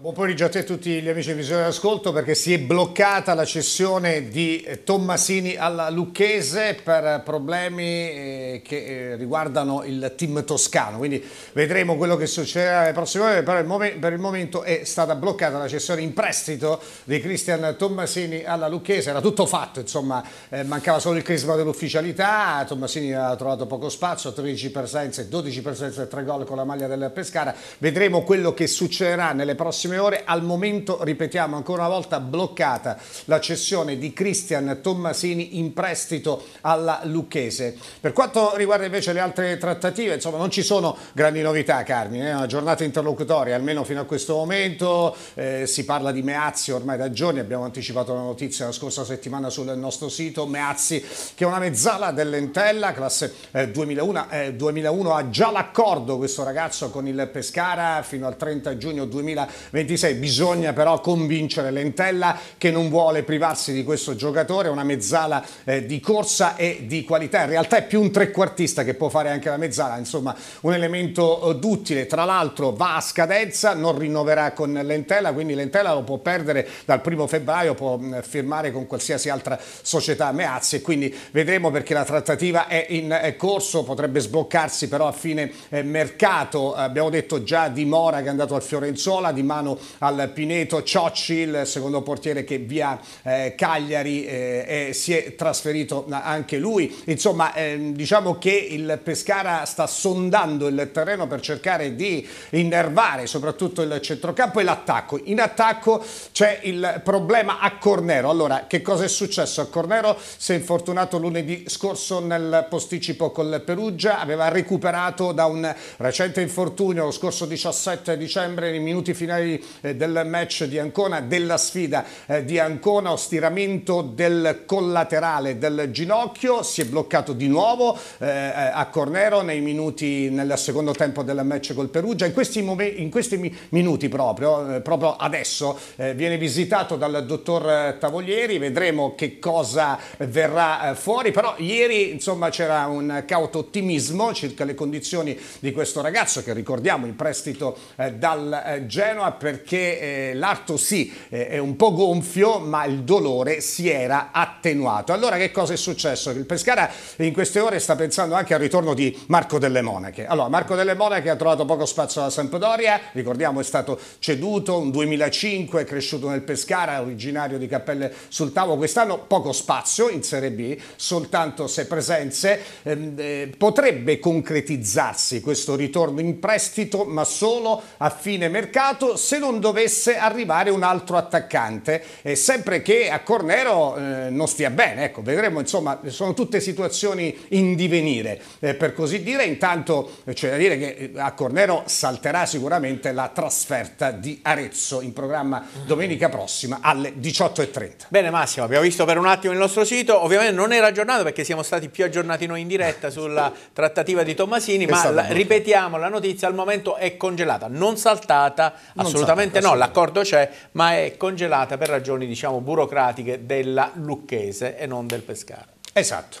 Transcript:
Buon pomeriggio a te e a tutti gli amici di Visione d'Ascolto perché si è bloccata la cessione di eh, Tommasini alla Lucchese per eh, problemi eh, che riguardano il team toscano, quindi vedremo quello che succederà nelle prossime ore, però per il momento è stata bloccata la cessione in prestito di Cristian Tommasini alla Lucchese, era tutto fatto, insomma mancava solo il crisma dell'ufficialità, Tommasini ha trovato poco spazio, 13 presenze, 12 presenze e 3 gol con la maglia del Pescara, vedremo quello che succederà nelle prossime prossime ore. Al momento, ripetiamo ancora una volta, bloccata la cessione di Cristian Tommasini in prestito alla Lucchese. Per quanto riguarda invece le altre trattative, insomma non ci sono grandi novità Carmine, è eh? una giornata interlocutoria almeno fino a questo momento, eh, si parla di Meazzi ormai da giorni, abbiamo anticipato la notizia la scorsa settimana sul nostro sito, Meazzi che è una mezzala dell'Entella, classe eh, 2001, eh, 2001 ha già l'accordo questo ragazzo con il Pescara fino al 30 giugno 2021 26. Bisogna però convincere Lentella che non vuole privarsi di questo giocatore, una mezzala eh, di corsa e di qualità. In realtà è più un trequartista che può fare anche la mezzala, insomma un elemento eh, duttile Tra l'altro va a scadenza, non rinnoverà con Lentella, quindi Lentella lo può perdere dal primo febbraio, può mm, firmare con qualsiasi altra società Meazzi e quindi vedremo perché la trattativa è in eh, corso, potrebbe sboccarsi però a fine eh, mercato. Abbiamo detto già di Mora che è andato al Fiorenzola, di Mano Milano al Pineto, Ciocci, il secondo portiere che via eh, Cagliari eh, si è trasferito anche lui. Insomma, ehm, diciamo che il Pescara sta sondando il terreno per cercare di innervare soprattutto il centrocampo e l'attacco. In attacco c'è il problema a Cornero. Allora, che cosa è successo? A Cornero si è infortunato lunedì scorso nel posticipo col Perugia, aveva recuperato da un recente infortunio lo scorso 17 dicembre nei minuti finali eh, del match di Ancona, della sfida eh, di Ancona, stiramento del collaterale del ginocchio, si è bloccato di nuovo eh, a Cornero nei minuti nel secondo tempo del match col Perugia, in questi, in questi minuti proprio, proprio adesso viene visitato dal dottor Tavolieri, vedremo che cosa verrà fuori, però ieri insomma c'era un cauto ottimismo circa le condizioni di questo ragazzo che ricordiamo in prestito dal Genoa per perché eh, l'arto sì eh, è un po' gonfio ma il dolore si era attenuato. Allora che cosa è successo? Il Pescara in queste ore sta pensando anche al ritorno di Marco Delle Monache. Allora Marco Delle Monache ha trovato poco spazio alla Sampdoria, ricordiamo è stato ceduto, un 2005 è cresciuto nel Pescara, originario di Cappelle sul Tavo, quest'anno poco spazio in Serie B, soltanto se presenze, ehm, eh, potrebbe concretizzarsi questo ritorno in prestito ma solo a fine mercato se non dovesse arrivare un altro attaccante, eh, sempre che a Cornero eh, non stia bene, ecco, vedremo, insomma, sono tutte situazioni in divenire, eh, per così dire, intanto eh, c'è da dire che eh, a Cornero salterà sicuramente la trasferta di Arezzo in programma domenica prossima alle 18.30. Bene Massimo, abbiamo visto per un attimo il nostro sito, ovviamente non era aggiornato perché siamo stati più aggiornati noi in diretta sulla trattativa di Tommasini, ma la, ripetiamo, la notizia al momento è congelata, non saltata non assolutamente. Assolutamente no, l'accordo c'è, ma è congelata per ragioni diciamo burocratiche della Lucchese e non del Pescara. Esatto.